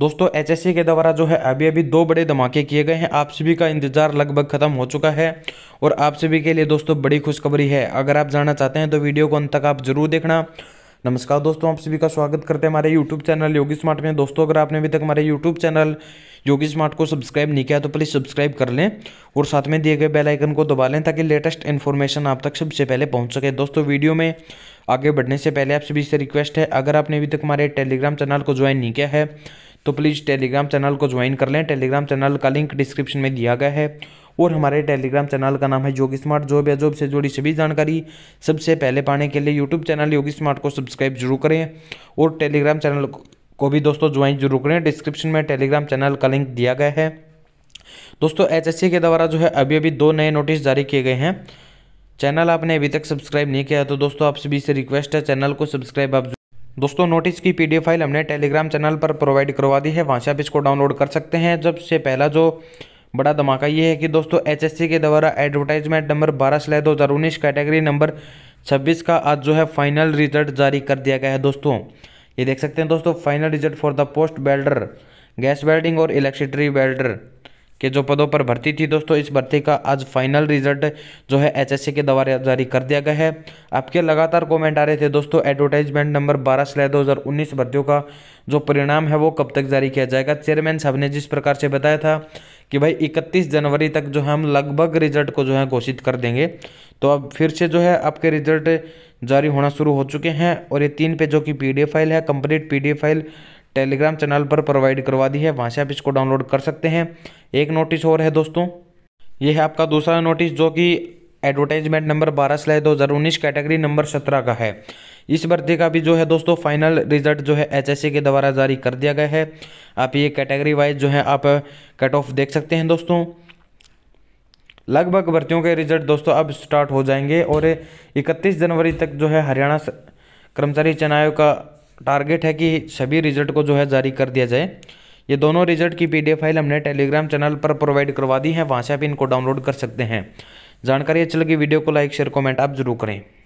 दोस्तों एचएससी के द्वारा जो है अभी अभी दो बड़े धमाके किए गए हैं आप सभी का इंतजार लगभग खत्म हो चुका है और आप सभी के लिए दोस्तों बड़ी खुशखबरी है अगर आप जानना चाहते हैं तो वीडियो को अंत तक आप जरूर देखना नमस्कार दोस्तों आप सभी का स्वागत करते हैं हमारे यूट्यूब चैनल योगी स्मार्ट में दोस्तों अगर आपने अभी तक हमारे यूट्यूब चैनल योगी स्मार्ट को सब्सक्राइब नहीं किया तो प्लीज़ सब्सक्राइब कर लें और साथ में दिए गए बेल आइकन को दबा लें ताकि लेटेस्ट इन्फॉर्मेशन आप तक सबसे पहले पहुंच सके दोस्तों वीडियो में आगे बढ़ने से पहले आप सभी से रिक्वेस्ट है अगर आपने अभी तक हमारे टेलीग्राम चैनल को ज्वाइन नहीं किया है तो प्लीज़ टेलीग्राम चैनल को ज्वाइन कर लें टेलीग्राम चैनल का लिंक डिस्क्रिप्शन में दिया गया है और हमारे टेलीग्राम चैनल का नाम है योगी स्मार्ट जॉब या जॉब से जुड़ी सभी जानकारी सबसे पहले पाने के लिए यूट्यूब चैनल योगी स्मार्ट को सब्सक्राइब जरूर करें और टेलीग्राम चैनल को भी दोस्तों ज्वाइन जरूर करें डिस्क्रिप्शन में टेलीग्राम चैनल का लिंक दिया गया है दोस्तों एचएससी के द्वारा जो है अभी अभी दो नए नोटिस जारी किए गए हैं चैनल आपने अभी तक सब्सक्राइब नहीं किया तो दोस्तों आप सभी से रिक्वेस्ट है चैनल को सब्सक्राइब आप दोस्तों नोटिस की पीडीएफ फाइल हमने टेलीग्राम चैनल पर प्रोवाइड करवा दी है वहाँ से आप इसको डाउनलोड कर सकते हैं जब से पहला जो बड़ा धमाका ये है कि दोस्तों एचएससी के द्वारा एडवर्टाइजमेंट नंबर बारह सिलाई दो हज़ार उन्नीस कैटेगरी नंबर छब्बीस का आज जो है फाइनल रिजल्ट जारी कर दिया गया है दोस्तों ये देख सकते हैं दोस्तों final result for the post welder gas welding और इलेक्ट्रिटरी वेल्डर के जो पदों पर भर्ती थी दोस्तों इस भर्ती का आज फाइनल रिजल्ट जो है एचएससी के द्वारा जारी कर दिया गया है आपके लगातार कमेंट आ रहे थे दोस्तों एडवर्टाइजमेंट नंबर बारह सिलाई दो भर्तियों का जो परिणाम है वो कब तक जारी किया जाएगा चेयरमैन साहब ने जिस प्रकार से बताया था कि भाई 31 जनवरी तक जो है हम लगभग रिजल्ट को जो है घोषित कर देंगे तो अब फिर से जो है आपके रिजल्ट जारी होना शुरू हो चुके हैं और ये तीन पेजों की पी फाइल है complete P file Telegram channel पर प्रोवाइड करवा दी है वहाँ से आप इसको डाउनलोड कर सकते हैं एक नोटिस और है दोस्तों ये है आपका दूसरा नोटिस जो कि एडवर्टाइजमेंट नंबर बारह सिलाई दो हज़ार उन्नीस कैटेगरी नंबर सत्रह का है इस भर्ती का भी जो है दोस्तों फाइनल रिजल्ट जो है एचएससी के द्वारा जारी कर दिया गया है आप ये कैटेगरी वाइज जो है आप कट ऑफ देख सकते हैं दोस्तों लगभग भर्तियों के रिजल्ट दोस्तों अब स्टार्ट हो जाएंगे और इकतीस जनवरी तक जो है हरियाणा कर्मचारी चयन आयोग का टारगेट है कि सभी रिजल्ट को जो है जारी कर दिया जाए ये दोनों रिजल्ट की पीडीएफ फाइल हमने टेलीग्राम चैनल पर प्रोवाइड करवा दी है वहाँ से आप इनको डाउनलोड कर सकते हैं जानकारी अच्छी लगी वीडियो को लाइक शेयर कमेंट आप जरूर करें